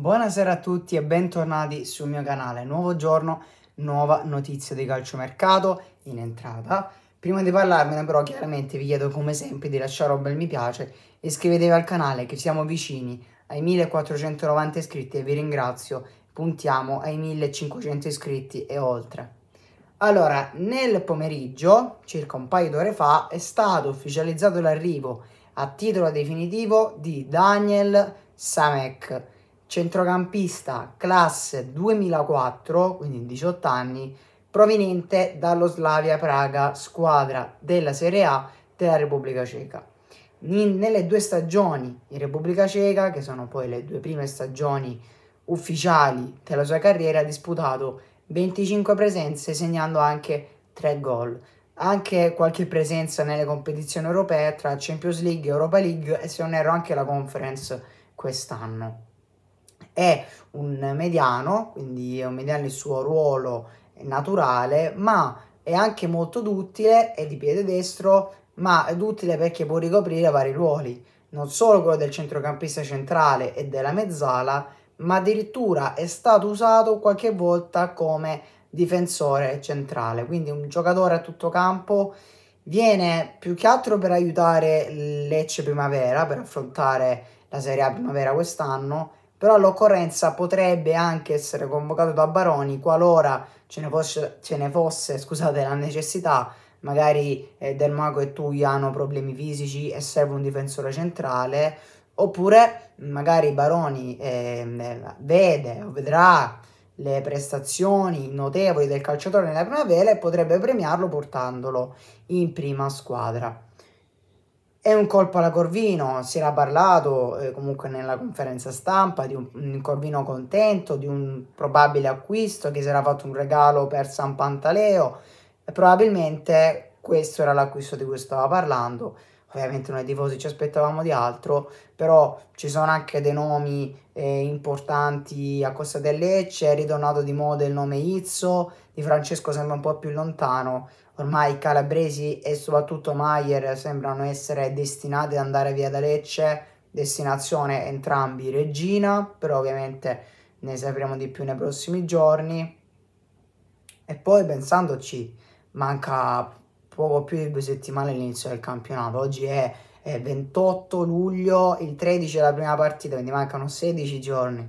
Buonasera a tutti e bentornati sul mio canale. Nuovo giorno, nuova notizia di calciomercato in entrata. Prima di parlarmene però chiaramente vi chiedo come sempre di lasciare un bel mi piace e iscrivetevi al canale che siamo vicini ai 1490 iscritti e vi ringrazio. Puntiamo ai 1500 iscritti e oltre. Allora, nel pomeriggio, circa un paio d'ore fa, è stato ufficializzato l'arrivo a titolo definitivo di Daniel Samek centrocampista classe 2004, quindi 18 anni, proveniente dallo Slavia Praga, squadra della Serie A della Repubblica Ceca. In, nelle due stagioni in Repubblica Ceca, che sono poi le due prime stagioni ufficiali della sua carriera, ha disputato 25 presenze, segnando anche 3 gol. Anche qualche presenza nelle competizioni europee tra Champions League, Europa League e se non erro anche la Conference quest'anno è un mediano, quindi è un mediano il suo ruolo naturale, ma è anche molto duttile, è di piede destro, ma è duttile perché può ricoprire vari ruoli, non solo quello del centrocampista centrale e della mezzala, ma addirittura è stato usato qualche volta come difensore centrale, quindi un giocatore a tutto campo viene più che altro per aiutare Lecce Primavera per affrontare la Serie A Primavera quest'anno però all'occorrenza potrebbe anche essere convocato da Baroni qualora ce ne fosse, ce ne fosse scusate, la necessità, magari eh, Del Mago e Tuia hanno problemi fisici e serve un difensore centrale, oppure magari Baroni ehm, eh, vede o vedrà le prestazioni notevoli del calciatore nella primavera e potrebbe premiarlo portandolo in prima squadra. È un colpo alla Corvino, si era parlato eh, comunque nella conferenza stampa di un, un, Corvino contento, di un probabile acquisto che si era fatto un regalo per San Pantaleo e probabilmente questo era l'acquisto di cui stava parlando ovviamente noi tifosi ci aspettavamo di altro, però ci sono anche dei nomi eh, importanti a Costa del Lecce, è ritornato di moda il nome Izzo, di Francesco sembra un po' più lontano, ormai Calabresi e soprattutto Maier sembrano essere destinati ad andare via da Lecce, destinazione entrambi Regina, però ovviamente ne sapremo di più nei prossimi giorni. E poi pensandoci manca poco più di due settimane all'inizio del campionato. Oggi è, è 28 luglio, il 13 è la prima partita, quindi mancano 16 giorni.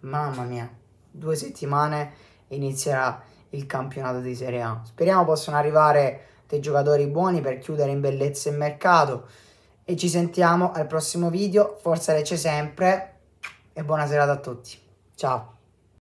Mamma mia, due settimane inizierà il campionato di Serie A. Speriamo possano arrivare dei giocatori buoni per chiudere in bellezza il mercato. E ci sentiamo al prossimo video. Forza Lecce sempre e buona serata a tutti. Ciao.